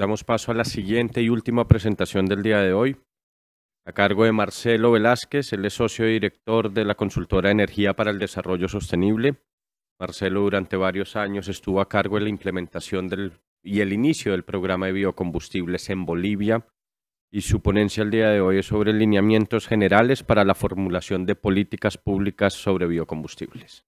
Damos paso a la siguiente y última presentación del día de hoy, a cargo de Marcelo Velázquez, el es socio director de la consultora Energía para el Desarrollo Sostenible. Marcelo durante varios años estuvo a cargo de la implementación del, y el inicio del programa de biocombustibles en Bolivia y su ponencia el día de hoy es sobre lineamientos generales para la formulación de políticas públicas sobre biocombustibles.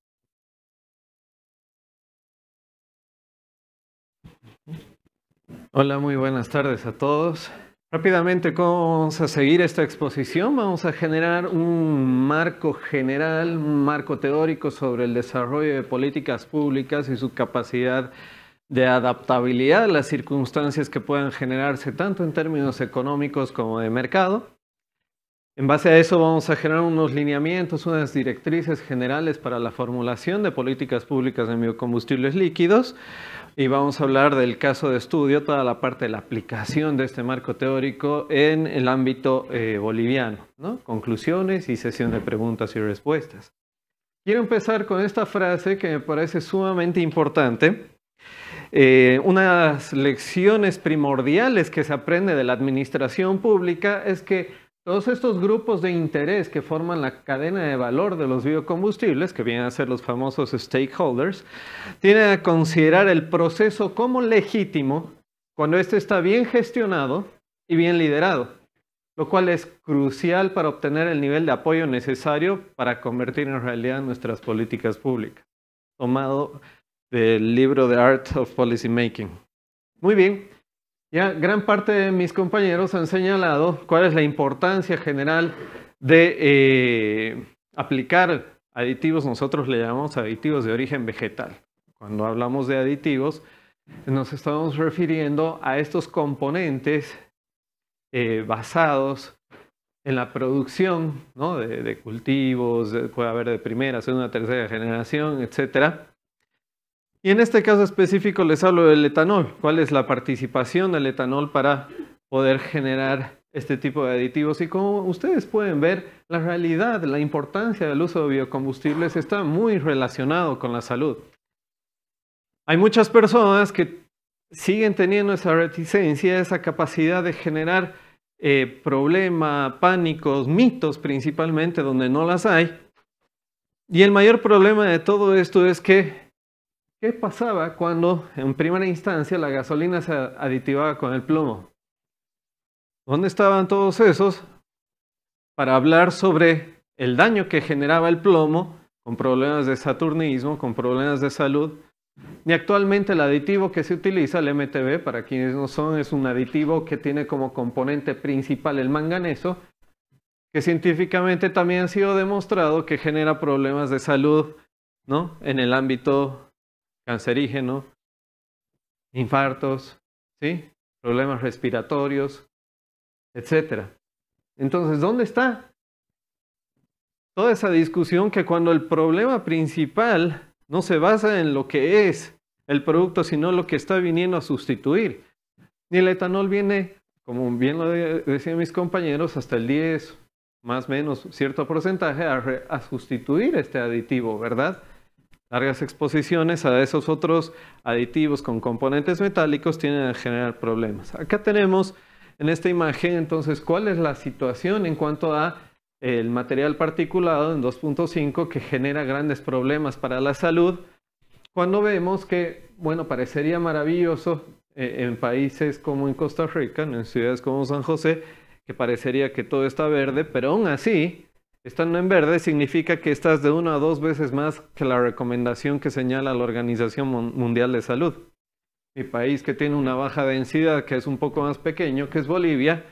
Hola, muy buenas tardes a todos. Rápidamente, ¿cómo vamos a seguir esta exposición? Vamos a generar un marco general, un marco teórico sobre el desarrollo de políticas públicas y su capacidad de adaptabilidad a las circunstancias que puedan generarse tanto en términos económicos como de mercado. En base a eso vamos a generar unos lineamientos, unas directrices generales para la formulación de políticas públicas en biocombustibles líquidos, y vamos a hablar del caso de estudio, toda la parte de la aplicación de este marco teórico en el ámbito eh, boliviano, Conclusiones y sesión de preguntas y respuestas. Quiero empezar con esta frase que me parece sumamente importante. Eh, de las lecciones primordiales que se aprende de la administración pública es que todos estos grupos de interés que forman la cadena de valor de los biocombustibles, que vienen a ser los famosos stakeholders, tienen a considerar el proceso como legítimo cuando éste está bien gestionado y bien liderado, lo cual es crucial para obtener el nivel de apoyo necesario para convertir en realidad nuestras políticas públicas. Tomado del libro The Art of Policymaking. Muy bien, ya gran parte de mis compañeros han señalado cuál es la importancia general de eh, aplicar aditivos, nosotros le llamamos aditivos de origen vegetal. Cuando hablamos de aditivos, nos estamos refiriendo a estos componentes eh, basados en la producción de, de, cultivos, puede haber de primera, segunda, tercera generación, etcétera, y en este caso específico les hablo del etanol. ¿Cuál es la participación del etanol para poder generar este tipo de aditivos? Y como ustedes pueden ver, la realidad, la importancia del uso de biocombustibles está muy relacionado con la salud. Hay muchas personas que siguen teniendo esa reticencia, esa capacidad de generar eh, problemas, pánicos, mitos principalmente, donde no las hay. Y el mayor problema de todo esto es que ¿Qué pasaba cuando en primera instancia la gasolina se aditivaba con el plomo? ¿Dónde estaban todos esos para hablar sobre el daño que generaba el plomo con problemas de saturnismo, con problemas de salud? Y actualmente el aditivo que se utiliza, el MTB, para quienes no son, es un aditivo que tiene como componente principal el manganeso, que científicamente también ha sido demostrado que genera problemas de salud ¿no? en el ámbito cancerígeno, infartos, ¿sí? problemas respiratorios, etc. Entonces, ¿dónde está? Toda esa discusión que cuando el problema principal no se basa en lo que es el producto, sino lo que está viniendo a sustituir. ni el etanol viene, como bien lo decían mis compañeros, hasta el 10, más menos cierto porcentaje, a sustituir este aditivo, ¿verdad? Largas exposiciones a esos otros aditivos con componentes metálicos tienen a generar problemas. Acá tenemos en esta imagen entonces cuál es la situación en cuanto a el material particulado en 2.5 que genera grandes problemas para la salud, cuando vemos que, bueno, parecería maravilloso eh, en países como en Costa Rica, en ciudades como San José, que parecería que todo está verde, pero aún así Estando en verde significa que estás de una a dos veces más que la recomendación que señala la Organización Mundial de Salud. Mi país que tiene una baja densidad, que es un poco más pequeño, que es Bolivia,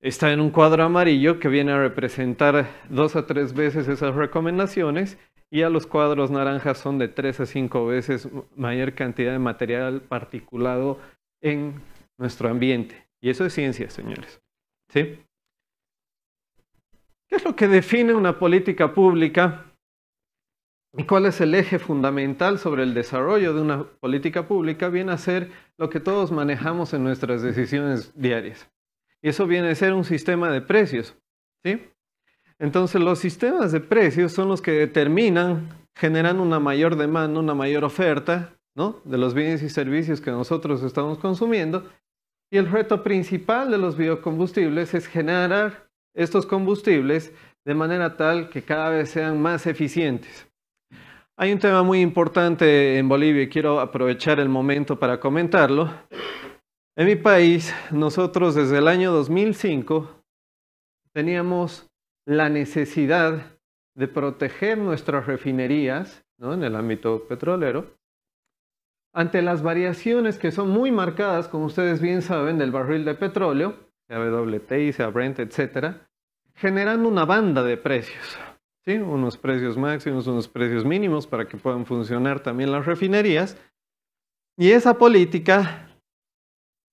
está en un cuadro amarillo que viene a representar dos a tres veces esas recomendaciones y a los cuadros naranjas son de tres a cinco veces mayor cantidad de material particulado en nuestro ambiente. Y eso es ciencia, señores. ¿Sí? ¿Qué es lo que define una política pública? ¿Y cuál es el eje fundamental sobre el desarrollo de una política pública? Viene a ser lo que todos manejamos en nuestras decisiones diarias. Y eso viene a ser un sistema de precios. ¿sí? Entonces los sistemas de precios son los que determinan, generan una mayor demanda, una mayor oferta de los bienes y servicios que nosotros estamos consumiendo. Y el reto principal de los biocombustibles es generar estos combustibles de manera tal que cada vez sean más eficientes. Hay un tema muy importante en Bolivia y quiero aprovechar el momento para comentarlo. En mi país, nosotros desde el año 2005 teníamos la necesidad de proteger nuestras refinerías ¿no? en el ámbito petrolero ante las variaciones que son muy marcadas, como ustedes bien saben, del barril de petróleo sea WTI, sea Brent, etcétera, generando una banda de precios. ¿sí? Unos precios máximos, unos precios mínimos para que puedan funcionar también las refinerías. Y esa política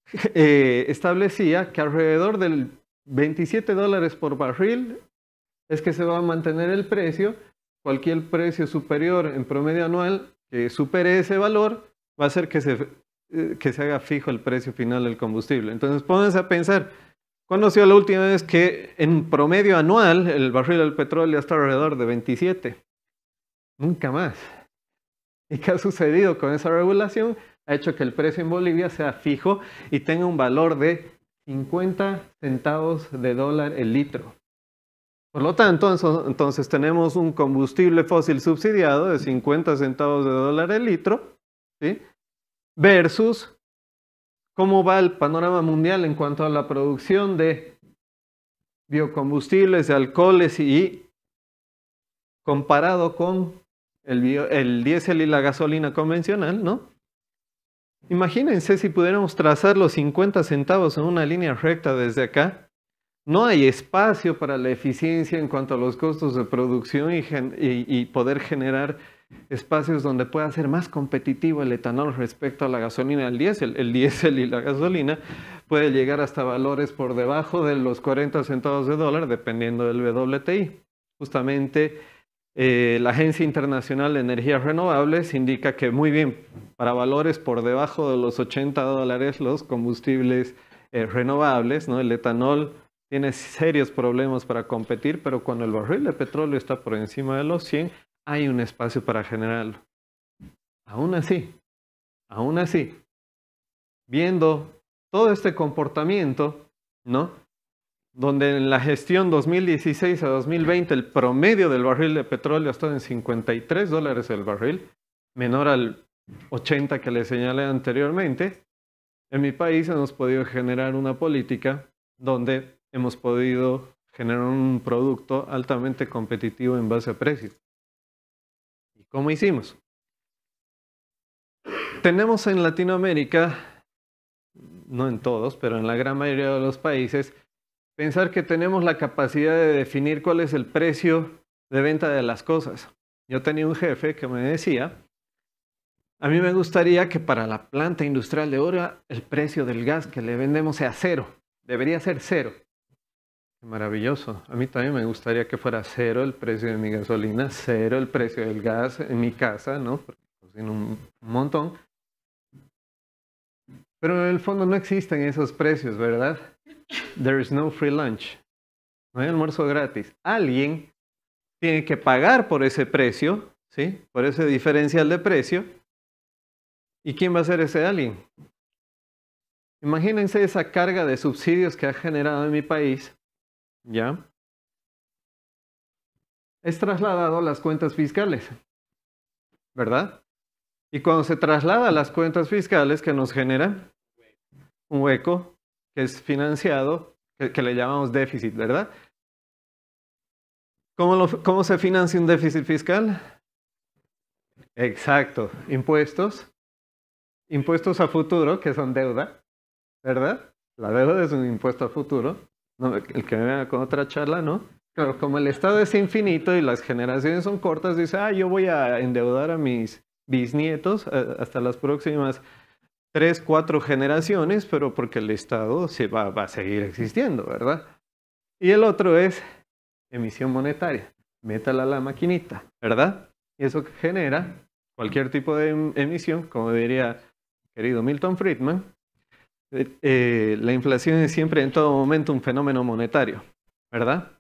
eh, establecía que alrededor del 27 dólares por barril es que se va a mantener el precio. Cualquier precio superior en promedio anual que supere ese valor va a hacer que se, eh, que se haga fijo el precio final del combustible. Entonces pónganse a pensar, ¿Cuándo ha sido la última vez que en promedio anual el barril del petróleo está alrededor de 27? Nunca más. ¿Y qué ha sucedido con esa regulación? Ha hecho que el precio en Bolivia sea fijo y tenga un valor de 50 centavos de dólar el litro. Por lo tanto, entonces tenemos un combustible fósil subsidiado de 50 centavos de dólar el litro, ¿sí? versus cómo va el panorama mundial en cuanto a la producción de biocombustibles, de alcoholes y comparado con el, diésel y la gasolina convencional, ¿no? Imagínense si pudiéramos trazar los 50 centavos en una línea recta desde acá. No hay espacio para la eficiencia en cuanto a los costos de producción y poder generar espacios donde pueda ser más competitivo el etanol respecto a la gasolina y el diésel. El diésel y la gasolina puede llegar hasta valores por debajo de los 40 centavos de dólar, dependiendo del WTI. Justamente eh, la Agencia Internacional de Energías Renovables indica que muy bien, para valores por debajo de los 80 dólares los combustibles eh, renovables, ¿no? el etanol tiene serios problemas para competir, pero cuando el barril de petróleo está por encima de los 100, hay un espacio para generarlo. Aún así, aún así, viendo todo este comportamiento, ¿no? Donde en la gestión 2016 a 2020 el promedio del barril de petróleo ha estado en 53 dólares el barril, menor al 80 que le señalé anteriormente, en mi país hemos podido generar una política donde hemos podido generar un producto altamente competitivo en base a precios. ¿Cómo hicimos? Tenemos en Latinoamérica, no en todos, pero en la gran mayoría de los países, pensar que tenemos la capacidad de definir cuál es el precio de venta de las cosas. Yo tenía un jefe que me decía, a mí me gustaría que para la planta industrial de Ora el precio del gas que le vendemos sea cero, debería ser cero. Maravilloso. A mí también me gustaría que fuera cero el precio de mi gasolina, cero el precio del gas en mi casa, ¿no? Porque cocino pues, un montón. Pero en el fondo no existen esos precios, ¿verdad? There is no free lunch. No hay almuerzo gratis. Alguien tiene que pagar por ese precio, ¿sí? Por ese diferencial de precio. ¿Y quién va a ser ese alguien? Imagínense esa carga de subsidios que ha generado en mi país ¿ya? Es trasladado a las cuentas fiscales, ¿verdad? Y cuando se traslada a las cuentas fiscales, que nos genera? Un hueco que es financiado, que, le llamamos déficit, ¿verdad? ¿Cómo se financia un déficit fiscal? Exacto, impuestos. Impuestos a futuro, que son deuda, ¿verdad? La deuda es un impuesto a futuro el que me venga con otra charla, ¿no? Pero como el Estado es infinito y las generaciones son cortas, dice, ah, yo voy a endeudar a mis bisnietos eh, hasta las próximas tres, cuatro generaciones, pero porque el Estado se va, va a seguir existiendo, ¿verdad? Y el otro es emisión monetaria. Métala a la maquinita, ¿verdad? Y eso genera cualquier tipo de em, emisión, como diría querido Milton Friedman, eh, eh, la inflación es siempre en todo momento un fenómeno monetario, ¿verdad?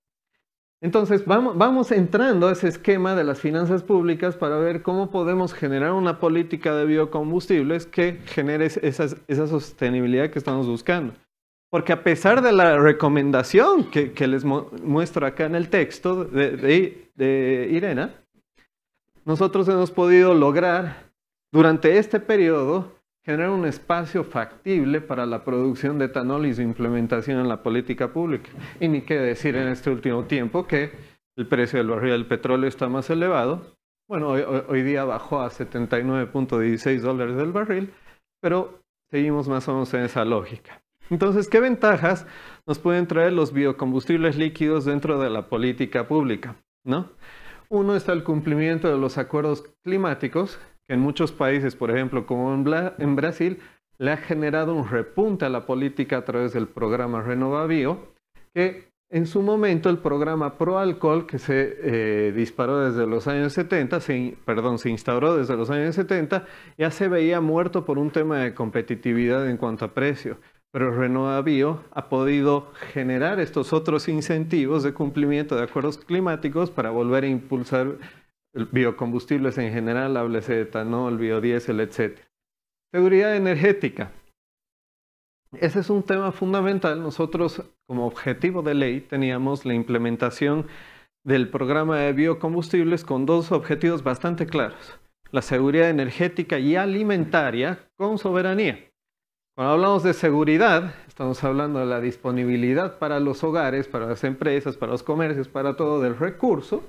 Entonces, vamos, vamos entrando a ese esquema de las finanzas públicas para ver cómo podemos generar una política de biocombustibles que genere esa sostenibilidad que estamos buscando. Porque a pesar de la recomendación que, les muestro acá en el texto de, de Irena, nosotros hemos podido lograr durante este periodo generar un espacio factible para la producción de etanol y su implementación en la política pública. Y ni qué decir en este último tiempo que el precio del barril del petróleo está más elevado. Bueno, hoy, día bajó a 79.16 dólares del barril, pero seguimos más o menos en esa lógica. Entonces, ¿qué ventajas nos pueden traer los biocombustibles líquidos dentro de la política pública? ¿no? Uno está el cumplimiento de los acuerdos climáticos en muchos países, por ejemplo, como en, Brasil, le ha generado un repunte a la política a través del programa Renovavío, que en su momento el programa Pro Alcohol, que se eh, disparó desde los años 70, perdón, se instauró desde los años 70, ya se veía muerto por un tema de competitividad en cuanto a precio. Pero Renovavío ha podido generar estos otros incentivos de cumplimiento de acuerdos climáticos para volver a impulsar biocombustibles en general, háblese de etanol, biodiesel, etc. Seguridad energética. Ese es un tema fundamental. Nosotros, como objetivo de ley, teníamos la implementación del programa de biocombustibles con dos objetivos bastante claros. La seguridad energética y alimentaria con soberanía. Cuando hablamos de seguridad, estamos hablando de la disponibilidad para los hogares, para las empresas, para los comercios, para todo del recurso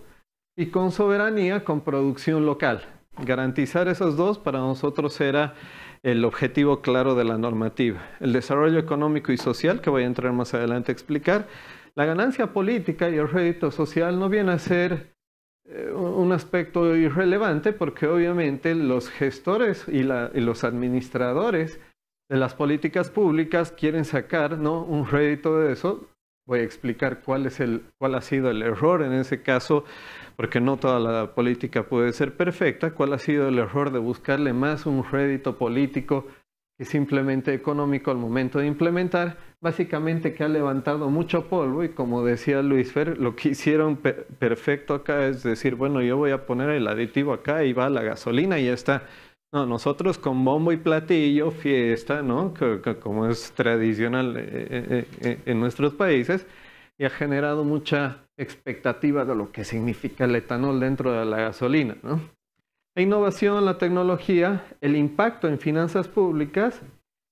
y con soberanía con producción local. Garantizar esos dos para nosotros era el objetivo claro de la normativa. El desarrollo económico y social, que voy a entrar más adelante a explicar, la ganancia política y el rédito social no viene a ser eh, un aspecto irrelevante porque obviamente los gestores y, y los administradores de las políticas públicas quieren sacar ¿no? un rédito de eso voy a explicar cuál, es el, cuál ha sido el error en ese caso, porque no toda la política puede ser perfecta, cuál ha sido el error de buscarle más un rédito político que simplemente económico al momento de implementar, básicamente que ha levantado mucho polvo y como decía Luis Fer, lo que hicieron perfecto acá es decir, bueno, yo voy a poner el aditivo acá y va la gasolina y ya está. No, nosotros con bombo y platillo, fiesta, ¿no? como es tradicional eh, eh, eh, en nuestros países, y ha generado mucha expectativa de lo que significa el etanol dentro de la gasolina, ¿no? La innovación, la tecnología, el impacto en finanzas públicas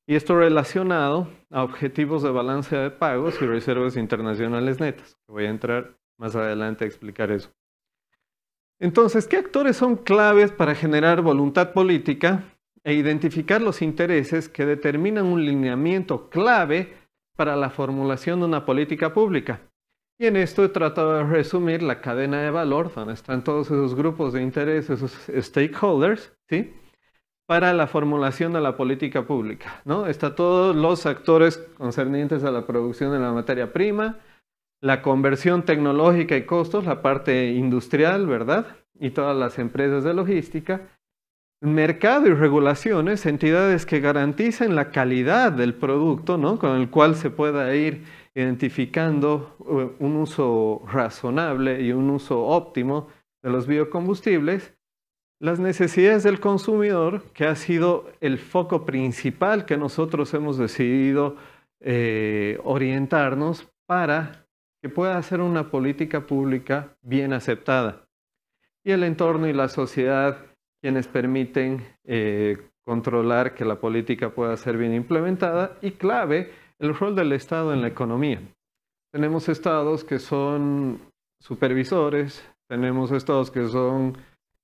y esto relacionado a objetivos de balance de pagos y reservas internacionales netas. Voy a entrar más adelante a explicar eso. Entonces, ¿qué actores son claves para generar voluntad política e identificar los intereses que determinan un lineamiento clave para la formulación de una política pública? Y en esto he tratado de resumir la cadena de valor, donde están todos esos grupos de interés, esos stakeholders, ¿sí? para la formulación de la política pública. ¿no? Está todos los actores concernientes a la producción de la materia prima, la conversión tecnológica y costos, la parte industrial, ¿verdad? Y todas las empresas de logística, mercado y regulaciones, entidades que garanticen la calidad del producto, ¿no? Con el cual se pueda ir identificando eh, un uso razonable y un uso óptimo de los biocombustibles. Las necesidades del consumidor, que ha sido el foco principal que nosotros hemos decidido eh, orientarnos para pueda hacer una política pública bien aceptada. Y el entorno y la sociedad quienes permiten eh, controlar que la política pueda ser bien implementada y clave el rol del Estado en la economía. Tenemos estados que son supervisores, tenemos estados que son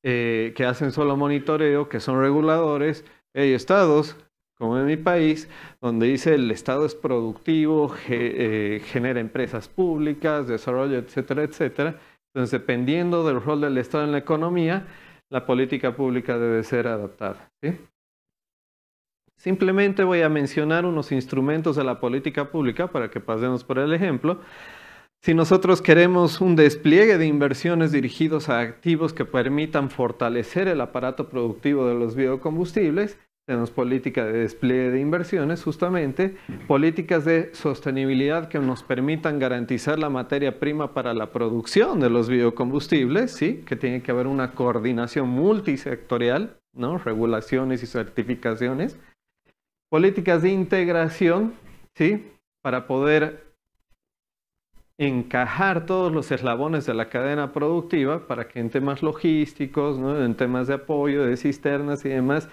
eh, que hacen solo monitoreo, que son reguladores, hay estados como en mi país, donde dice el Estado es productivo, eh, genera empresas públicas, desarrollo, etcétera, etcétera. Entonces, dependiendo del rol del Estado en la economía, la política pública debe ser adaptada. Simplemente voy a mencionar unos instrumentos de la política pública para que pasemos por el ejemplo. Si nosotros queremos un despliegue de inversiones dirigidos a activos que permitan fortalecer el aparato productivo de los biocombustibles, tenemos política de despliegue de inversiones, justamente, políticas de sostenibilidad que nos permitan garantizar la materia prima para la producción de los biocombustibles, ¿sí? que tiene que haber una coordinación multisectorial, ¿no? regulaciones y certificaciones. Políticas de integración, ¿sí? para poder encajar todos los eslabones de la cadena productiva para que en temas logísticos, en temas de apoyo, de cisternas y demás,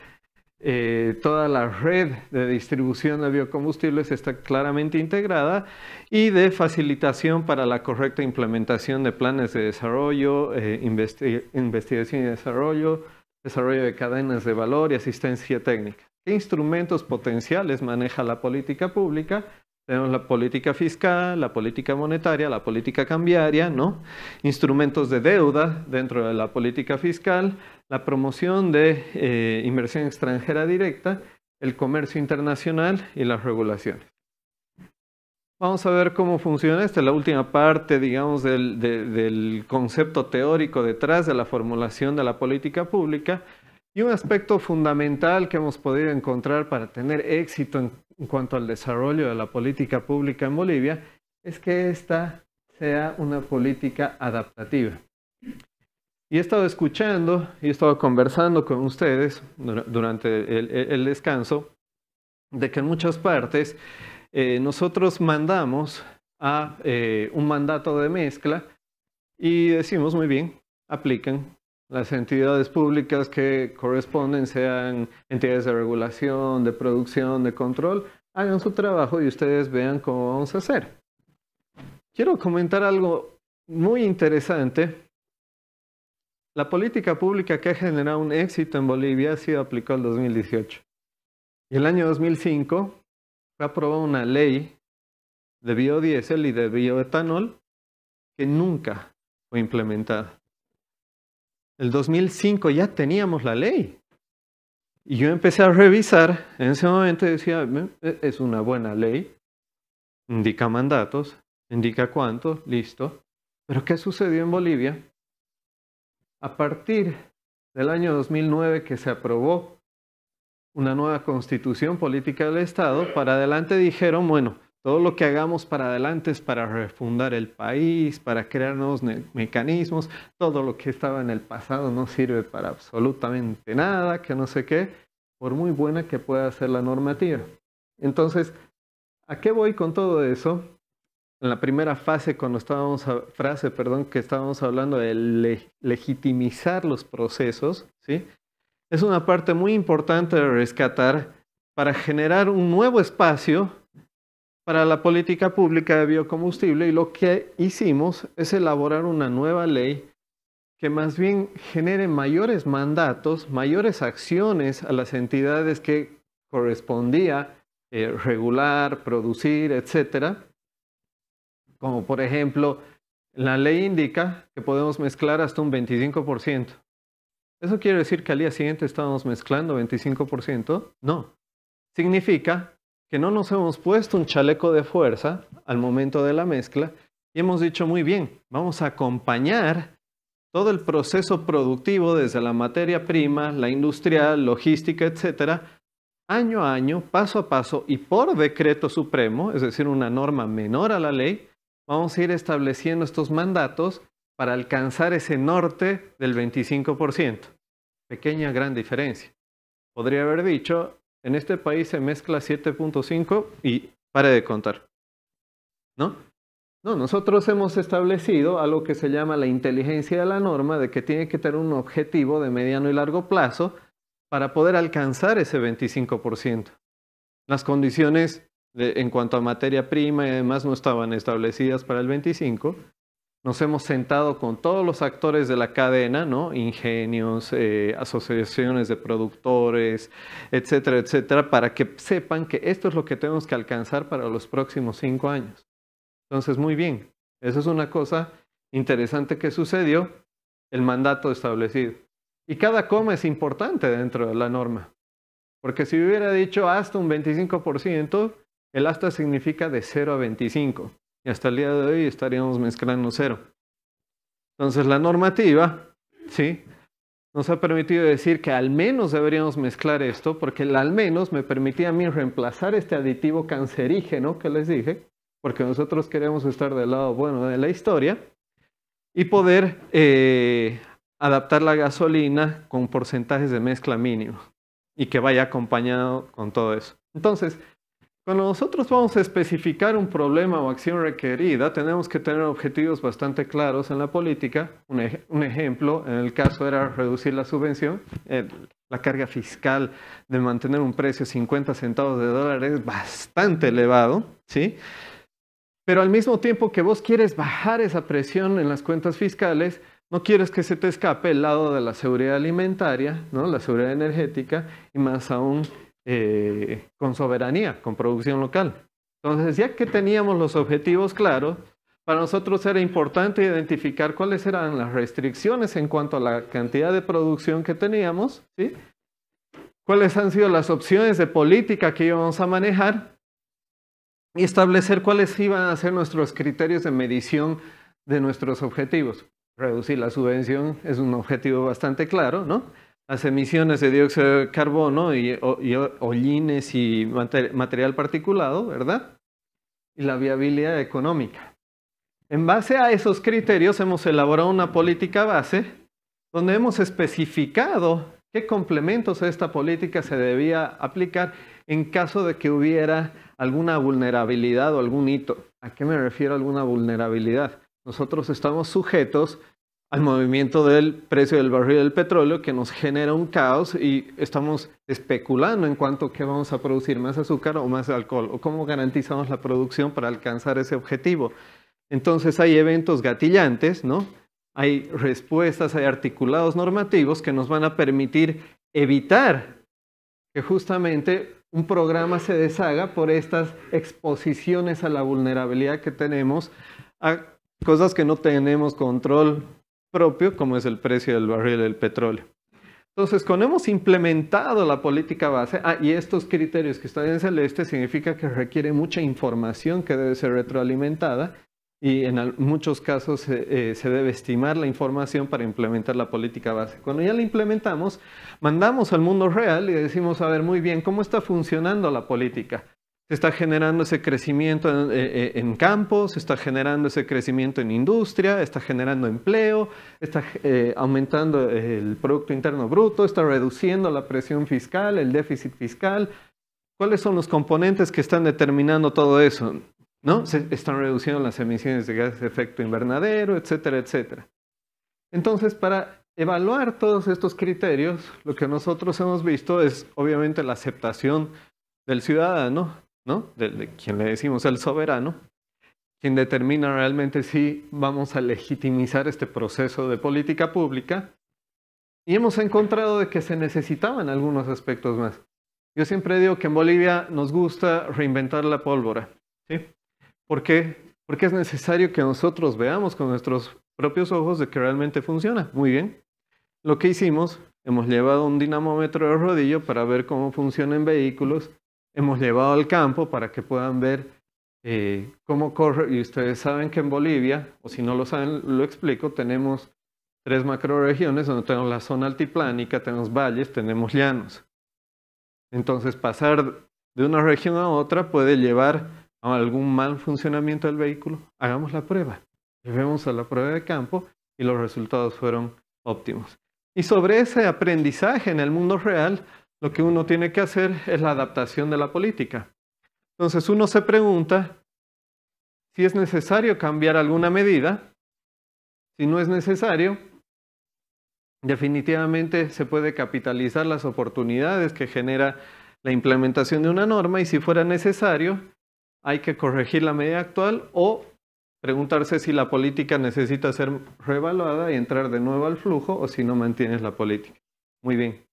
eh, toda la red de distribución de biocombustibles está claramente integrada y de facilitación para la correcta implementación de planes de desarrollo, eh, investigación y desarrollo, desarrollo de cadenas de valor y asistencia técnica. ¿Qué instrumentos potenciales maneja la política pública? Tenemos la política fiscal, la política monetaria, la política cambiaria, ¿no? Instrumentos de deuda dentro de la política fiscal, la promoción de eh, inversión extranjera directa, el comercio internacional y las regulaciones. Vamos a ver cómo funciona esta, la última parte, digamos, del, concepto teórico detrás de la formulación de la política pública. Y un aspecto fundamental que hemos podido encontrar para tener éxito en cuanto al desarrollo de la política pública en Bolivia es que esta sea una política adaptativa. Y he estado escuchando y he estado conversando con ustedes durante el, descanso de que en muchas partes eh, nosotros mandamos a eh, un mandato de mezcla y decimos, muy bien, aplican las entidades públicas que corresponden, sean entidades de regulación, de producción, de control, hagan su trabajo y ustedes vean cómo vamos a hacer. Quiero comentar algo muy interesante la política pública que ha generado un éxito en Bolivia ha sido aplicada el 2018. Y el año 2005 fue aprobó una ley de biodiesel y de bioetanol que nunca fue implementada. El 2005 ya teníamos la ley. Y yo empecé a revisar en ese momento decía, e, es una buena ley, indica mandatos, indica cuánto, listo. Pero ¿qué sucedió en Bolivia? A partir del año 2009 que se aprobó una nueva constitución política del Estado, para adelante dijeron, bueno, todo lo que hagamos para adelante es para refundar el país, para crear nuevos mecanismos, todo lo que estaba en el pasado no sirve para absolutamente nada, que no sé qué, por muy buena que pueda ser la normativa. Entonces, ¿a qué voy con todo eso? en la primera fase, cuando estábamos frase, perdón, que estábamos hablando de legitimizar los procesos, ¿sí? es una parte muy importante de rescatar para generar un nuevo espacio para la política pública de biocombustible y lo que hicimos es elaborar una nueva ley que más bien genere mayores mandatos, mayores acciones a las entidades que correspondía eh, regular, producir, etcétera, como por ejemplo, la ley indica que podemos mezclar hasta un 25%. ¿Eso quiere decir que al día siguiente estamos mezclando 25%? No. Significa que no nos hemos puesto un chaleco de fuerza al momento de la mezcla y hemos dicho muy bien, vamos a acompañar todo el proceso productivo desde la materia prima, la industrial, logística, etcétera, año a año, paso a paso y por decreto supremo, es decir, una norma menor a la ley, vamos a ir estableciendo estos mandatos para alcanzar ese norte del 25%. Pequeña, gran diferencia. Podría haber dicho, en este país se mezcla 7.5 y pare de contar. ¿No? No, nosotros hemos establecido algo que se llama la inteligencia de la norma, de que tiene que tener un objetivo de mediano y largo plazo para poder alcanzar ese 25%. Las condiciones en cuanto a materia prima y además no estaban establecidas para el 25, nos hemos sentado con todos los actores de la cadena, ¿no? ingenios, eh, asociaciones de productores, etcétera, etcétera, para que sepan que esto es lo que tenemos que alcanzar para los próximos cinco años. Entonces, muy bien, eso es una cosa interesante que sucedió, el mandato establecido. Y cada coma es importante dentro de la norma, porque si hubiera dicho hasta un 25%, el hasta significa de 0 a 25 y hasta el día de hoy estaríamos mezclando 0. Entonces la normativa, ¿sí? Nos ha permitido decir que al menos deberíamos mezclar esto porque el al menos me permitía a mí reemplazar este aditivo cancerígeno que les dije, porque nosotros queremos estar del lado bueno de la historia y poder eh, adaptar la gasolina con porcentajes de mezcla mínimo y que vaya acompañado con todo eso. Entonces, cuando nosotros vamos a especificar un problema o acción requerida, tenemos que tener objetivos bastante claros en la política. Un, ejemplo, en el caso era reducir la subvención. Eh, la carga fiscal de mantener un precio 50 centavos de dólar es bastante elevado, ¿sí? Pero al mismo tiempo que vos quieres bajar esa presión en las cuentas fiscales, no quieres que se te escape el lado de la seguridad alimentaria, ¿no? La seguridad energética y más aún eh, con soberanía, con producción local. Entonces, ya que teníamos los objetivos claros, para nosotros era importante identificar cuáles eran las restricciones en cuanto a la cantidad de producción que teníamos, ¿sí? cuáles han sido las opciones de política que íbamos a manejar y establecer cuáles iban a ser nuestros criterios de medición de nuestros objetivos. Reducir la subvención es un objetivo bastante claro, ¿no? las emisiones de dióxido de carbono y, hollines y material particulado, ¿verdad? Y la viabilidad económica. En base a esos criterios hemos elaborado una política base donde hemos especificado qué complementos a esta política se debía aplicar en caso de que hubiera alguna vulnerabilidad o algún hito. ¿A qué me refiero a alguna vulnerabilidad? Nosotros estamos sujetos al movimiento del precio del barril del petróleo que nos genera un caos y estamos especulando en cuanto a qué vamos a producir, más azúcar o más alcohol, o cómo garantizamos la producción para alcanzar ese objetivo. Entonces hay eventos gatillantes, ¿no? Hay respuestas, hay articulados normativos que nos van a permitir evitar que justamente un programa se deshaga por estas exposiciones a la vulnerabilidad que tenemos a cosas que no tenemos control propio como es el precio del barril del petróleo. Entonces, cuando hemos implementado la política base, ah, y estos criterios que están en celeste, significa que requiere mucha información que debe ser retroalimentada y en muchos casos eh, eh, se debe estimar la información para implementar la política base. Cuando ya la implementamos, mandamos al mundo real y decimos, a ver, muy bien, ¿cómo está funcionando la política? Se está generando ese crecimiento eh, eh, en, campos, se está generando ese crecimiento en industria, está generando empleo, está eh, aumentando el Producto Interno Bruto, está reduciendo la presión fiscal, el déficit fiscal. ¿Cuáles son los componentes que están determinando todo eso? ¿No? Se están reduciendo las emisiones de gases de efecto invernadero, etcétera, etcétera. Entonces, para evaluar todos estos criterios, lo que nosotros hemos visto es obviamente la aceptación del ciudadano ¿no? De, quien le decimos el soberano, quien determina realmente si vamos a legitimizar este proceso de política pública. Y hemos encontrado de que se necesitaban algunos aspectos más. Yo siempre digo que en Bolivia nos gusta reinventar la pólvora. ¿sí? ¿Por qué? Porque es necesario que nosotros veamos con nuestros propios ojos de que realmente funciona. Muy bien. Lo que hicimos, hemos llevado un dinamómetro de rodillo para ver cómo funcionan vehículos hemos llevado al campo para que puedan ver eh, cómo corre. Y ustedes saben que en Bolivia, o si no lo saben, lo explico, tenemos tres macroregiones donde tenemos la zona altiplánica, tenemos valles, tenemos llanos. Entonces pasar de una región a otra puede llevar a algún mal funcionamiento del vehículo. Hagamos la prueba. Llevemos a la prueba de campo y los resultados fueron óptimos. Y sobre ese aprendizaje en el mundo real lo que uno tiene que hacer es la adaptación de la política. Entonces uno se pregunta si es necesario cambiar alguna medida. Si no es necesario, definitivamente se puede capitalizar las oportunidades que genera la implementación de una norma y si fuera necesario, hay que corregir la medida actual o preguntarse si la política necesita ser reevaluada y entrar de nuevo al flujo o si no mantienes la política. Muy bien.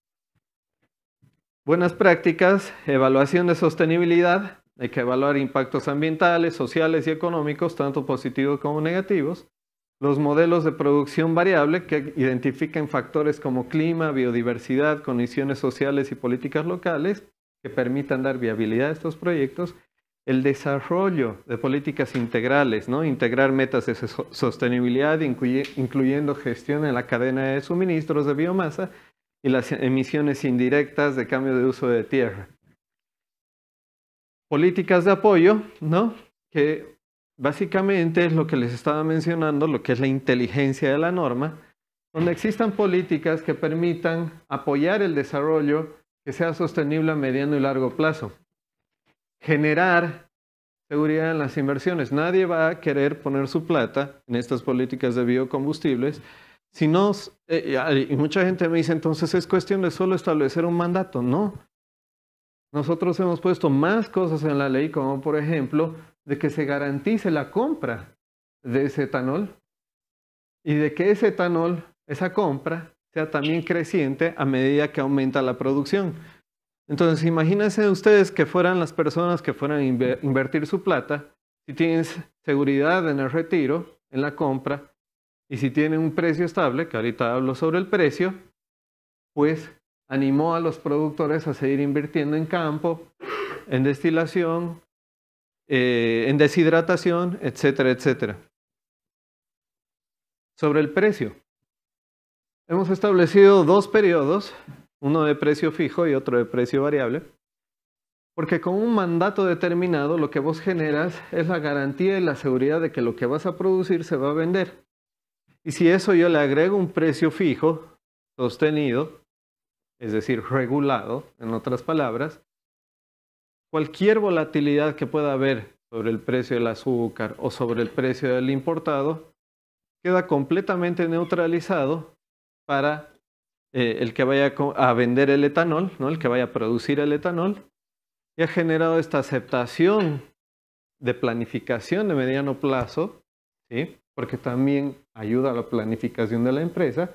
Buenas prácticas, evaluación de sostenibilidad. Hay que evaluar impactos ambientales, sociales y económicos, tanto positivos como negativos. Los modelos de producción variable que identifican factores como clima, biodiversidad, condiciones sociales y políticas locales que permitan dar viabilidad a estos proyectos. El desarrollo de políticas integrales, ¿no? integrar metas de sostenibilidad, incluyendo gestión en la cadena de suministros de biomasa y las emisiones indirectas de cambio de uso de tierra. Políticas de apoyo, ¿no? Que básicamente es lo que les estaba mencionando, lo que es la inteligencia de la norma, donde existan políticas que permitan apoyar el desarrollo que sea sostenible a mediano y largo plazo. Generar seguridad en las inversiones. Nadie va a querer poner su plata en estas políticas de biocombustibles si no, eh, eh, y mucha gente me dice, entonces es cuestión de solo establecer un mandato. No. Nosotros hemos puesto más cosas en la ley, como por ejemplo, de que se garantice la compra de ese etanol y de que ese etanol, esa compra, sea también creciente a medida que aumenta la producción. Entonces, imagínense ustedes que fueran las personas que fueran a invertir su plata, si tienen seguridad en el retiro, en la compra, y si tiene un precio estable, que ahorita hablo sobre el precio, pues animó a los productores a seguir invirtiendo en campo, en destilación, eh, en deshidratación, etcétera, etcétera. Sobre el precio. Hemos establecido dos periodos, uno de precio fijo y otro de precio variable, porque con un mandato determinado lo que vos generas es la garantía y la seguridad de que lo que vas a producir se va a vender. Y si eso yo le agrego un precio fijo, sostenido, es decir, regulado, en otras palabras, cualquier volatilidad que pueda haber sobre el precio del azúcar o sobre el precio del importado queda completamente neutralizado para eh, el que vaya a vender el etanol, ¿no? el que vaya a producir el etanol, y ha generado esta aceptación de planificación de mediano plazo, ¿sí? porque también ayuda a la planificación de la empresa,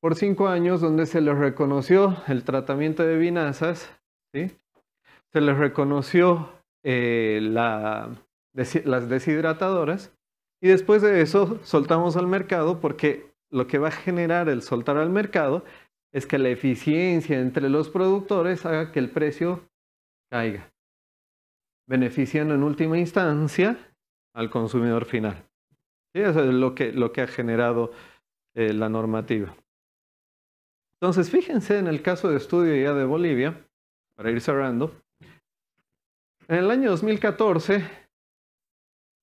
por cinco años donde se les reconoció el tratamiento de vinazas, se les reconoció eh, las deshidratadoras y después de eso soltamos al mercado porque lo que va a generar el soltar al mercado es que la eficiencia entre los productores haga que el precio caiga, beneficiando en última instancia al consumidor final. Eso es lo que, lo que ha generado eh, la normativa. Entonces, fíjense en el caso de estudio ya de Bolivia, para ir cerrando. En el año 2014,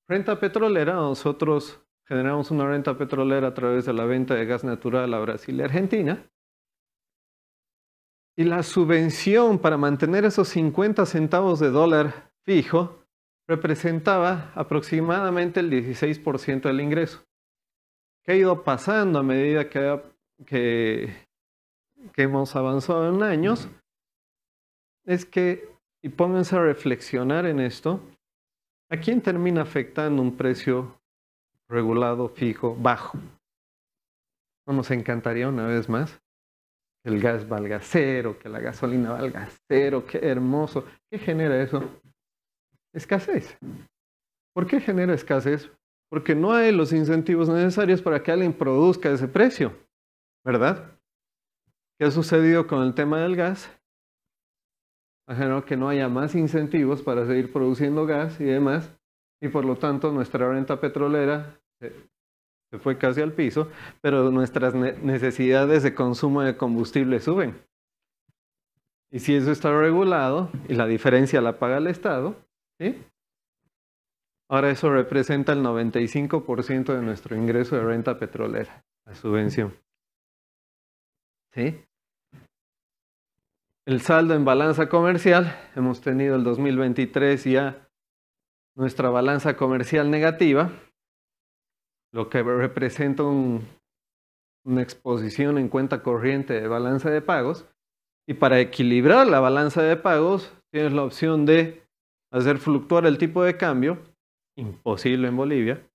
renta petrolera, nosotros generamos una renta petrolera a través de la venta de gas natural a Brasil y Argentina. Y la subvención para mantener esos 50 centavos de dólar fijo representaba aproximadamente el 16% del ingreso. ¿Qué ha ido pasando a medida que, hemos avanzado en años? Es que, y pónganse a reflexionar en esto, ¿a quién termina afectando un precio regulado, fijo, bajo? No nos encantaría una vez más que el gas valga cero, que la gasolina valga cero, qué hermoso. ¿Qué genera eso? escasez. ¿Por qué genera escasez? Porque no hay los incentivos necesarios para que alguien produzca ese precio, ¿verdad? ¿Qué ha sucedido con el tema del gas? Ha generado que no haya más incentivos para seguir produciendo gas y demás, y por lo tanto nuestra renta petrolera se fue casi al piso, pero nuestras necesidades de consumo de combustible suben. Y si eso está regulado y la diferencia la paga el Estado, Ahora eso representa el 95% de nuestro ingreso de renta petrolera, la subvención. ¿Sí? El saldo en balanza comercial, hemos tenido el 2023 ya nuestra balanza comercial negativa, lo que representa una exposición en cuenta corriente de balanza de pagos. Y para equilibrar la balanza de pagos, tienes la opción de hacer fluctuar el tipo de cambio, imposible en Bolivia,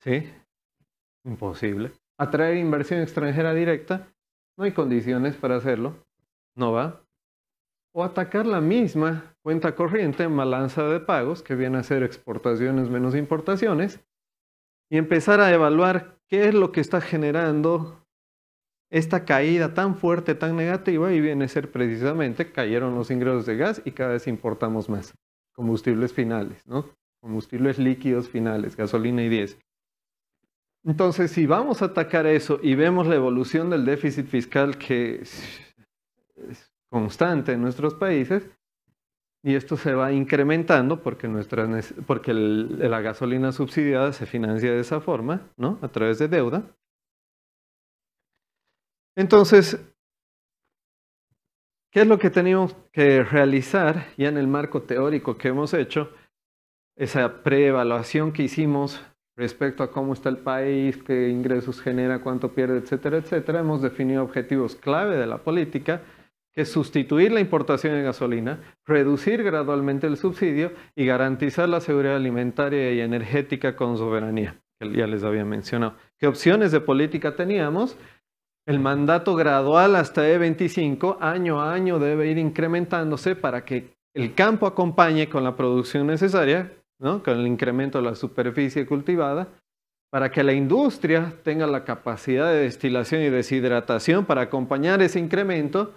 ¿sí? Imposible. Atraer inversión extranjera directa, no hay condiciones para hacerlo, no va. O atacar la misma cuenta corriente, balanza de pagos, que viene a ser exportaciones menos importaciones, y empezar a evaluar qué es lo que está generando esta caída tan fuerte, tan negativa, y viene a ser precisamente cayeron los ingresos de gas y cada vez importamos más combustibles finales, ¿no? Combustibles líquidos finales, gasolina y diésel. Entonces, si vamos a atacar eso y vemos la evolución del déficit fiscal que es constante en nuestros países, y esto se va incrementando porque, porque la gasolina subsidiada se financia de esa forma, ¿no? A través de deuda. Entonces, ¿qué es lo que tenemos que realizar ya en el marco teórico que hemos hecho? Esa preevaluación que hicimos respecto a cómo está el país, qué ingresos genera, cuánto pierde, etcétera, etcétera, hemos definido objetivos clave de la política, que es sustituir la importación de gasolina, reducir gradualmente el subsidio y garantizar la seguridad alimentaria y energética con soberanía, que ya les había mencionado. ¿Qué opciones de política teníamos? El mandato gradual hasta E25, año a año, debe ir incrementándose para que el campo acompañe con la producción necesaria, ¿no? con el incremento de la superficie cultivada, para que la industria tenga la capacidad de destilación y deshidratación para acompañar ese incremento,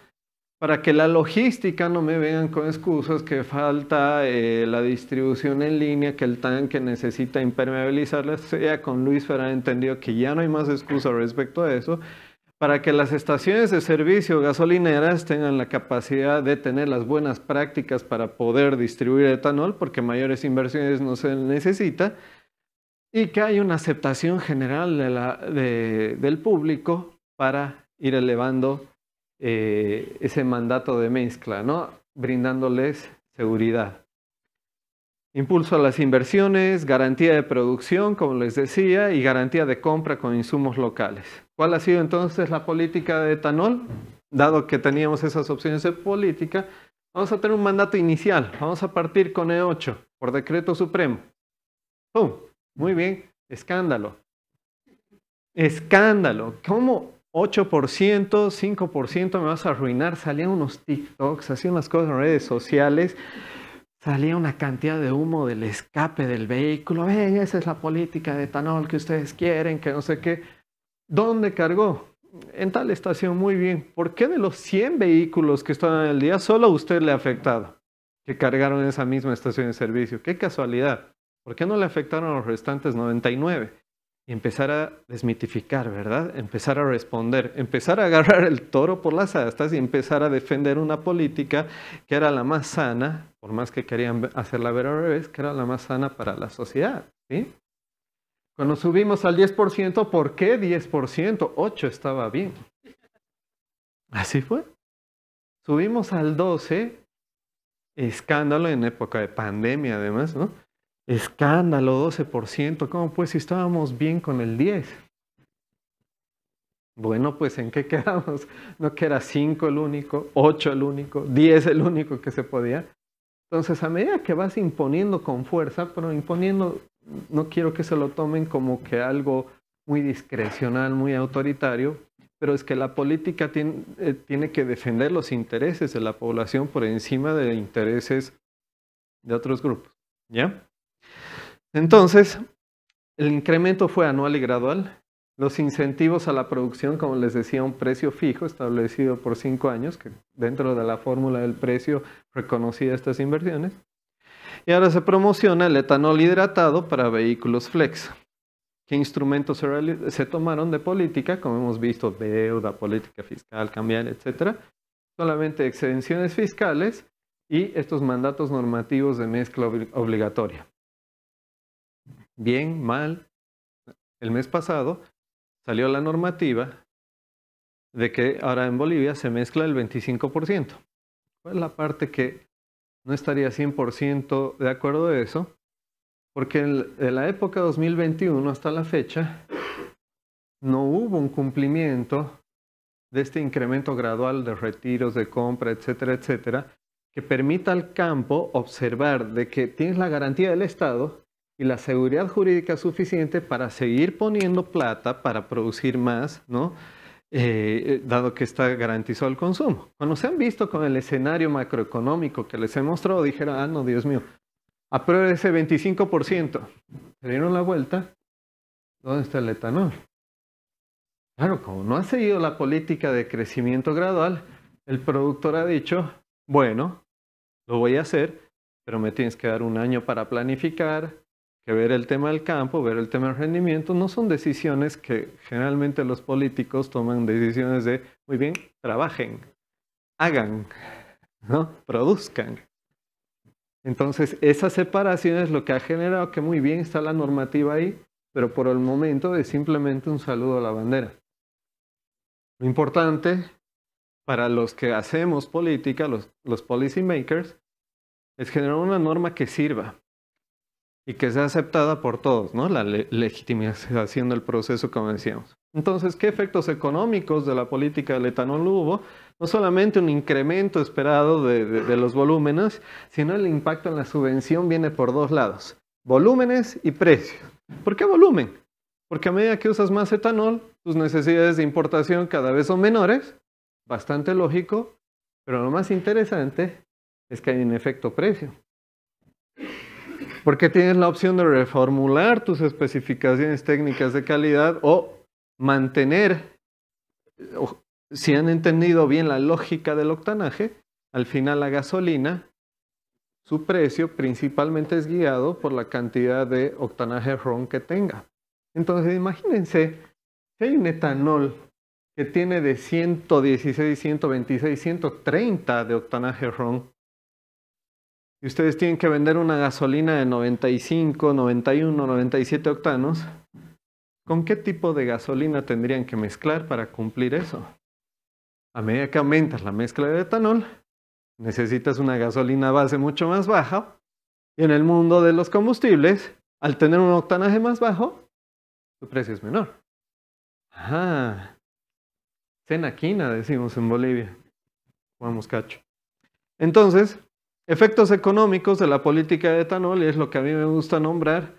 para que la logística no me vengan con excusas que falta eh, la distribución en línea, que el tanque necesita impermeabilizarla, sea con Luis Ferrán entendido que ya no hay más excusa respecto a eso, para que las estaciones de servicio gasolineras tengan la capacidad de tener las buenas prácticas para poder distribuir etanol, porque mayores inversiones no se necesita, y que haya una aceptación general del público para ir elevando eh, ese mandato de mezcla, ¿no? brindándoles seguridad. Impulso a las inversiones, garantía de producción, como les decía, y garantía de compra con insumos locales. ¿Cuál ha sido entonces la política de etanol? Dado que teníamos esas opciones de política, vamos a tener un mandato inicial. Vamos a partir con E8, por decreto supremo. ¡Pum! Muy bien, escándalo. Escándalo. ¿Cómo 8%, 5% me vas a arruinar? Salían unos TikToks, hacían las cosas en redes sociales salía una cantidad de humo del escape del vehículo. Ven, esa es la política de etanol que ustedes quieren, que no sé qué. ¿Dónde cargó? En tal estación, muy bien. ¿Por qué de los 100 vehículos que estaban en el día, solo a usted le ha afectado? Que cargaron en esa misma estación de servicio. ¡Qué casualidad! ¿Por qué no le afectaron a los restantes 99? y empezar a desmitificar, ¿verdad? Empezar a responder, empezar a agarrar el toro por las astas y empezar a defender una política que era la más sana, por más que querían hacerla ver al revés, que era la más sana para la sociedad, ¿sí? Cuando subimos al 10%, ¿por qué 10%? 8 estaba bien. Así fue. Subimos al 12, escándalo en época de pandemia además, ¿no? Escándalo, 12%. ¿Cómo pues si estábamos bien con el 10? Bueno, pues ¿en qué quedamos? ¿No que era 5 el único, 8 el único, 10 el único que se podía? Entonces, a medida que vas imponiendo con fuerza, pero imponiendo, no quiero que se lo tomen como que algo muy discrecional, muy autoritario, pero es que la política tiene, eh, tiene que defender los intereses de la población por encima de intereses de otros grupos. ¿Ya? Entonces, el incremento fue anual y gradual. Los incentivos a la producción, como les decía, un precio fijo establecido por cinco años, que dentro de la fórmula del precio reconocía estas inversiones. Y ahora se promociona el etanol hidratado para vehículos flex. ¿Qué instrumentos se, tomaron de política? Como hemos visto, deuda, política fiscal, cambiar, etc. Solamente exenciones fiscales y estos mandatos normativos de mezcla obligatoria bien, mal. El mes pasado salió la normativa de que ahora en Bolivia se mezcla el 25%. ¿Cuál es la parte que no estaría 100% de acuerdo de eso? Porque de la época 2021 hasta la fecha no hubo un cumplimiento de este incremento gradual de retiros, de compra, etcétera, etcétera, que permita al campo observar de que tienes la garantía del Estado, y la seguridad jurídica suficiente para seguir poniendo plata para producir más, ¿no? Eh, dado que está garantizado el consumo. Cuando se han visto con el escenario macroeconómico que les he mostrado, dijeron, ah, no, Dios mío, apruebe ese 25%. Se dieron la vuelta, ¿dónde está el etanol? Claro, como no ha seguido la política de crecimiento gradual, el productor ha dicho, bueno, lo voy a hacer, pero me tienes que dar un año para planificar, que ver el tema del campo, ver el tema del rendimiento, no son decisiones que generalmente los políticos toman decisiones de, muy bien, trabajen, hagan, ¿no? Produzcan. Entonces, esa separación es lo que ha generado que muy bien está la normativa ahí, pero por el momento es simplemente un saludo a la bandera. Lo importante para los que hacemos política, los, los policy makers, es generar una norma que sirva, y que sea aceptada por todos, ¿no? La legitimidad legitimización del proceso, como decíamos. Entonces, ¿qué efectos económicos de la política del etanol hubo? No solamente un incremento esperado de, de los volúmenes, sino el impacto en la subvención viene por dos lados, volúmenes y precio ¿Por qué volumen? Porque a medida que usas más etanol, tus necesidades de importación cada vez son menores, bastante lógico, pero lo más interesante es que hay un efecto precio porque tienes la opción de reformular tus especificaciones técnicas de calidad o mantener, si han entendido bien la lógica del octanaje, al final la gasolina, su precio principalmente es guiado por la cantidad de octanaje RON que tenga. Entonces imagínense, si hay un etanol que tiene de 116, 126, 130 de octanaje RON, y ustedes tienen que vender una gasolina de 95, 91, 97 octanos, ¿con qué tipo de gasolina tendrían que mezclar para cumplir eso? A medida que aumentas la mezcla de etanol, necesitas una gasolina base mucho más baja. Y en el mundo de los combustibles, al tener un octanaje más bajo, su precio es menor. Ah, cenaquina decimos en Bolivia. Vamos, cacho. Entonces, Efectos económicos de la política de etanol y es lo que a mí me gusta nombrar,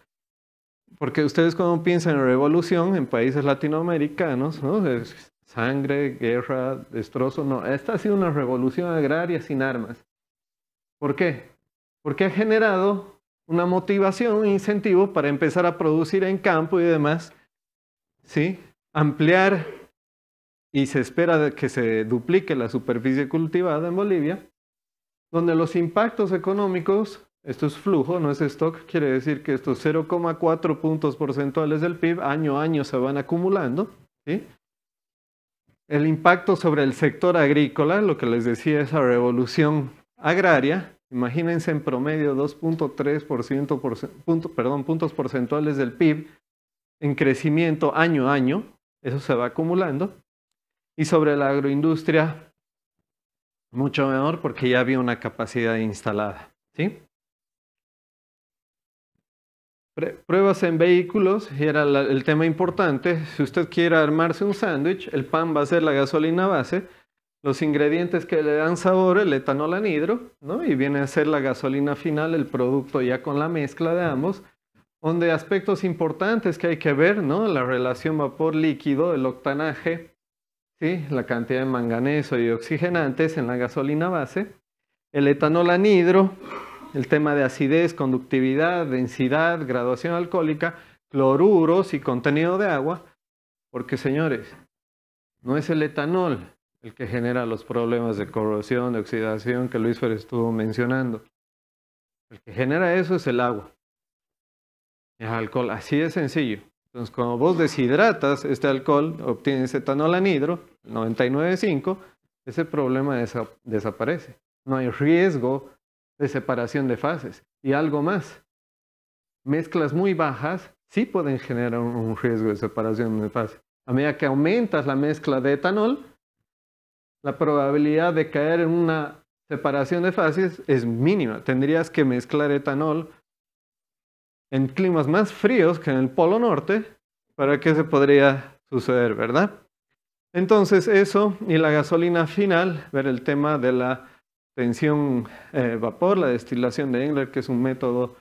porque ustedes cuando piensan en revolución en países latinoamericanos, ¿no? sangre, guerra, destrozo, no, esta ha sido una revolución agraria sin armas. ¿Por qué? Porque ha generado una motivación, un incentivo para empezar a producir en campo y demás, ¿sí? Ampliar y se espera que se duplique la superficie cultivada en Bolivia, donde los impactos económicos, esto es flujo, no es stock, quiere decir que estos 0,4 puntos porcentuales del PIB año a año se van acumulando. El impacto sobre el sector agrícola, lo que les decía, esa revolución agraria, imagínense en promedio 2.3% puntos porcentuales del PIB en crecimiento año a año, eso se va acumulando. Y sobre la agroindustria, mucho mejor porque ya había una capacidad instalada. ¿sí? Pruebas en vehículos y era el tema importante. Si usted quiere armarse un sándwich, el pan va a ser la gasolina base, los ingredientes que le dan sabor, el etanol anidro ¿no? y viene a ser la gasolina final, el producto ya con la mezcla de ambos, donde aspectos importantes que hay que ver, ¿no? la relación vapor-líquido, el octanaje, ¿sí? la cantidad de manganeso y oxigenantes en la gasolina base, el etanol anhidro, el tema de acidez, conductividad, densidad, graduación alcohólica, cloruros y contenido de agua, porque señores, no es el etanol el que genera los problemas de corrosión, de oxidación que Luis Fer estuvo mencionando. El que genera eso es el agua. El alcohol, así de sencillo. Entonces, cuando vos deshidratas este alcohol, obtienes etanol anhidro, 99.5, ese problema desaparece. No hay riesgo de separación de fases. Y algo más, mezclas muy bajas sí pueden generar un riesgo de separación de fases. A medida que aumentas la mezcla de etanol, la probabilidad de caer en una separación de fases es mínima. Tendrías que mezclar etanol en climas más fríos que en el Polo Norte para qué se podría suceder, ¿verdad? Entonces eso y la gasolina final, ver el tema de la tensión eh, vapor, la destilación de Engler, que es un método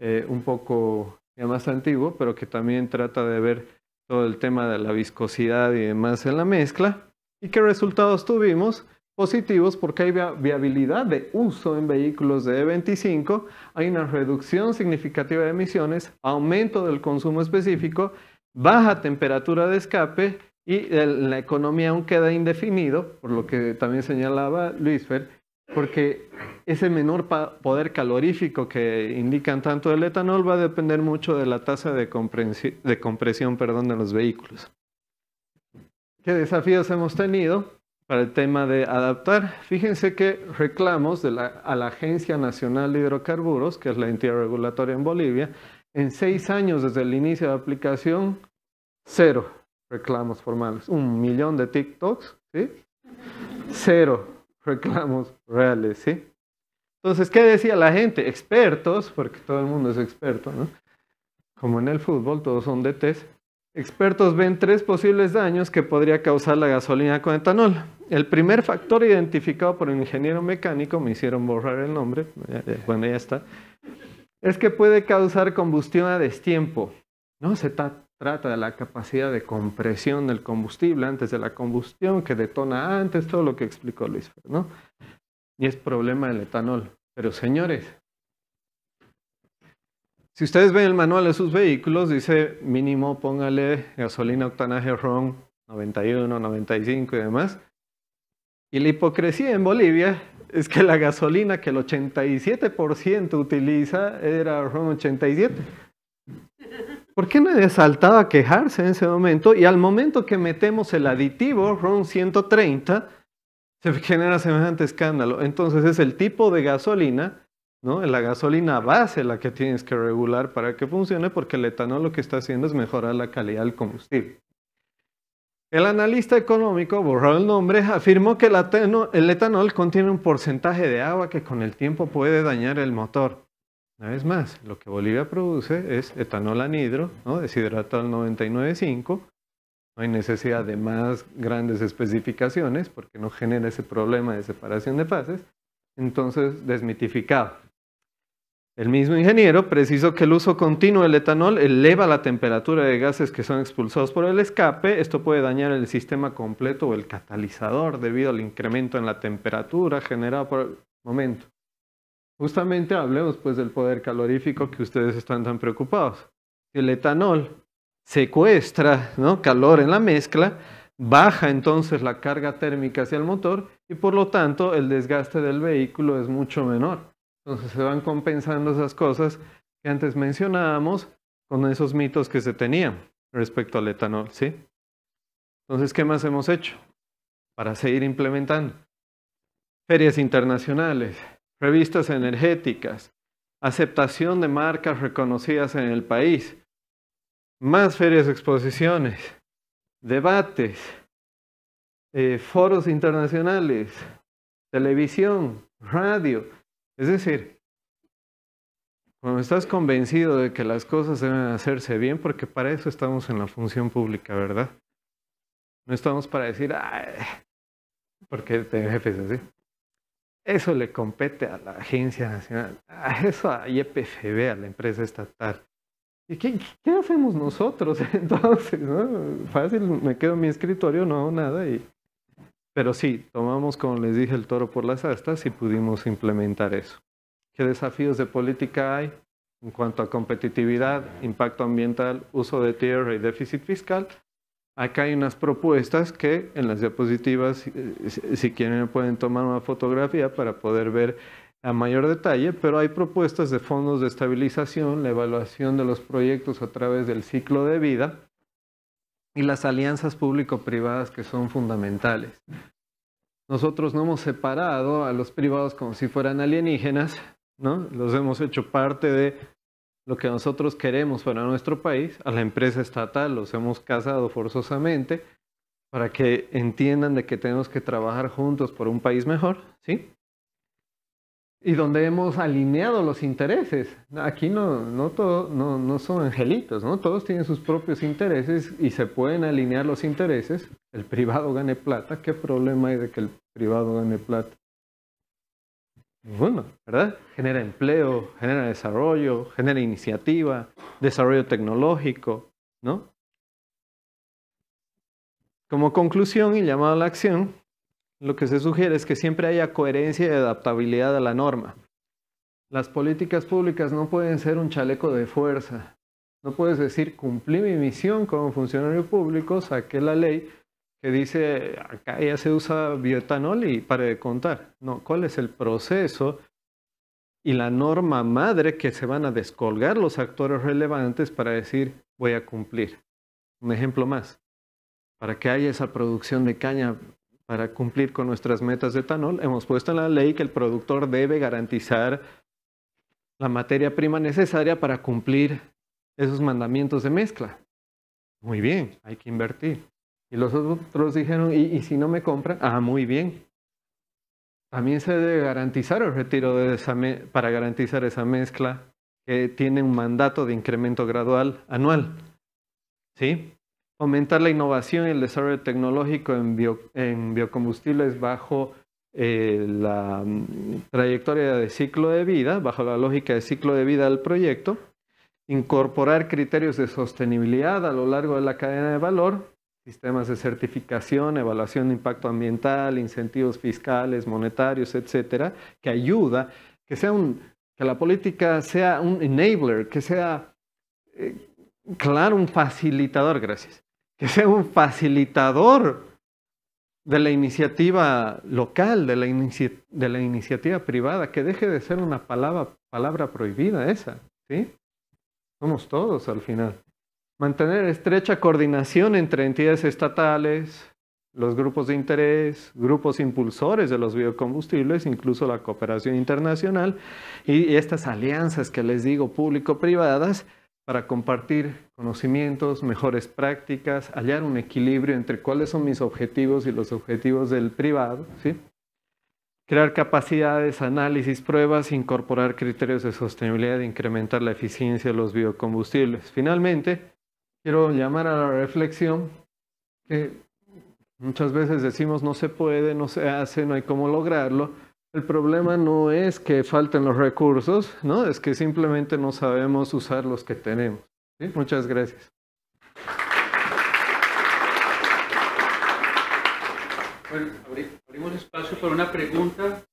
eh, un poco ya más antiguo, pero que también trata de ver todo el tema de la viscosidad y demás en la mezcla. ¿Y qué resultados tuvimos? positivos porque hay viabilidad de uso en vehículos de E25, hay una reducción significativa de emisiones, aumento del consumo específico, baja temperatura de escape y la economía aún queda indefinido, por lo que también señalaba Luisfer, porque ese menor poder calorífico que indican tanto el etanol va a depender mucho de la tasa de, compresión, perdón, de los vehículos. ¿Qué desafíos hemos tenido? para el tema de adaptar. Fíjense que reclamos de la, a la Agencia Nacional de Hidrocarburos, que es la entidad regulatoria en Bolivia, en seis años desde el inicio de aplicación, cero reclamos formales. Un millón de TikToks, ¿sí? Cero reclamos reales, ¿sí? Entonces, ¿qué decía la gente? Expertos, porque todo el mundo es experto, ¿no? Como en el fútbol, todos son DTs. Expertos ven tres posibles daños que podría causar la gasolina con etanol. El primer factor identificado por un ingeniero mecánico, me hicieron borrar el nombre, bueno, ya está, es que puede causar combustión a destiempo. No se trata de la capacidad de compresión del combustible antes de la combustión, que detona antes, todo lo que explicó Luis, ¿no? Y es problema del etanol. Pero señores, si ustedes ven el manual de sus vehículos, dice mínimo póngale gasolina octanaje RON 91, 95 y demás. Y la hipocresía en Bolivia es que la gasolina que el 87% utiliza era RON 87. ¿Por qué nadie saltado a quejarse en ese momento? Y al momento que metemos el aditivo RON 130, se genera semejante escándalo. Entonces es el tipo de gasolina ¿no? La gasolina base la que tienes que regular para que funcione porque el etanol lo que está haciendo es mejorar la calidad del combustible. El analista económico, borrado el nombre, afirmó que el etanol contiene un porcentaje de agua que con el tiempo puede dañar el motor. Una vez más, lo que Bolivia produce es etanol anhidro, ¿no? al 99.5. No hay necesidad de más grandes especificaciones porque no genera ese problema de separación de fases, Entonces, desmitificado. El mismo ingeniero precisó que el uso continuo del etanol eleva la temperatura de gases que son expulsados por el escape. Esto puede dañar el sistema completo o el catalizador debido al incremento en la temperatura generada por el momento. Justamente hablemos pues del poder calorífico que ustedes están tan preocupados. El etanol secuestra calor en la mezcla, baja entonces la carga térmica hacia el motor y por lo tanto el desgaste del vehículo es mucho menor. Entonces se van compensando esas cosas que antes mencionábamos con esos mitos que se tenían respecto al etanol, ¿sí? Entonces, ¿qué más hemos hecho para seguir implementando? Ferias internacionales, revistas energéticas, aceptación de marcas reconocidas en el país, más ferias, exposiciones, debates, eh, foros internacionales, televisión, radio, es decir, cuando estás convencido de que las cosas deben hacerse bien, porque para eso estamos en la función pública, ¿verdad? No estamos para decir, porque te jefes así. Eso le compete a la Agencia Nacional, a eso a YPFB, a la empresa estatal. ¿Y qué, qué hacemos nosotros entonces? Fácil, me quedo en mi escritorio, no hago nada y pero sí, tomamos, como les dije, el toro por las astas y pudimos implementar eso. ¿Qué desafíos de política hay en cuanto a competitividad, impacto ambiental, uso de tierra y déficit fiscal? Acá hay unas propuestas que en las diapositivas, eh, si quieren, pueden tomar una fotografía para poder ver a mayor detalle, pero hay propuestas de fondos de estabilización, la evaluación de los proyectos a través del ciclo de vida, y las alianzas público-privadas que son fundamentales. Nosotros no hemos separado a los privados como si fueran alienígenas, ¿no? Los hemos hecho parte de lo que nosotros queremos para nuestro país, a la empresa estatal los hemos casado forzosamente para que entiendan de que tenemos que trabajar juntos por un país mejor, ¿sí? y donde hemos alineado los intereses. Aquí no, no, todo, no, no, son angelitos, ¿no? todos tienen sus propios intereses y se pueden alinear los intereses. El privado gane plata, ¿qué problema hay de que el privado gane plata? Bueno, ¿verdad? Genera empleo, genera desarrollo, genera iniciativa, desarrollo tecnológico, ¿no? Como conclusión y llamado a la acción, lo que se sugiere es que siempre haya coherencia y adaptabilidad a la norma. Las políticas públicas no pueden ser un chaleco de fuerza. No puedes decir, cumplí mi misión como funcionario público, saqué la ley que dice, acá ya se usa bioetanol y para contar. No, ¿cuál es el proceso y la norma madre que se van a descolgar los actores relevantes para decir, voy a cumplir? Un ejemplo más. Para que haya esa producción de caña para cumplir con nuestras metas de etanol, hemos puesto en la ley que el productor debe garantizar la materia prima necesaria para cumplir esos mandamientos de mezcla. Muy bien, hay que invertir. Y los otros dijeron, ¿y, si no me compran? Ah, muy bien. También se debe garantizar el retiro de esa para garantizar esa mezcla que tiene un mandato de incremento gradual anual. ¿Sí? aumentar la innovación y el desarrollo tecnológico en, biocombustibles bajo eh, la mm, trayectoria de ciclo de vida, bajo la lógica de ciclo de vida del proyecto, incorporar criterios de sostenibilidad a lo largo de la cadena de valor, sistemas de certificación, evaluación de impacto ambiental, incentivos fiscales, monetarios, etcétera, que ayuda, que sea un, que la política sea un enabler, que sea eh, Claro, un facilitador, gracias que sea un facilitador de la iniciativa local, de la, de la iniciativa privada, que deje de ser una palabra, palabra prohibida esa, ¿sí? Somos todos al final. Mantener estrecha coordinación entre entidades estatales, los grupos de interés, grupos impulsores de los biocombustibles, incluso la cooperación internacional y estas alianzas que les digo público-privadas, para compartir conocimientos, mejores prácticas, hallar un equilibrio entre cuáles son mis objetivos y los objetivos del privado, crear capacidades, análisis, pruebas, incorporar criterios de sostenibilidad, incrementar la eficiencia de los biocombustibles. Finalmente, quiero llamar a la reflexión que muchas veces decimos no se puede, no se hace, no hay cómo lograrlo, el problema no es que falten los recursos, ¿no? Es que simplemente no sabemos usar los que tenemos. Muchas gracias. Bueno, abrimos espacio para una pregunta.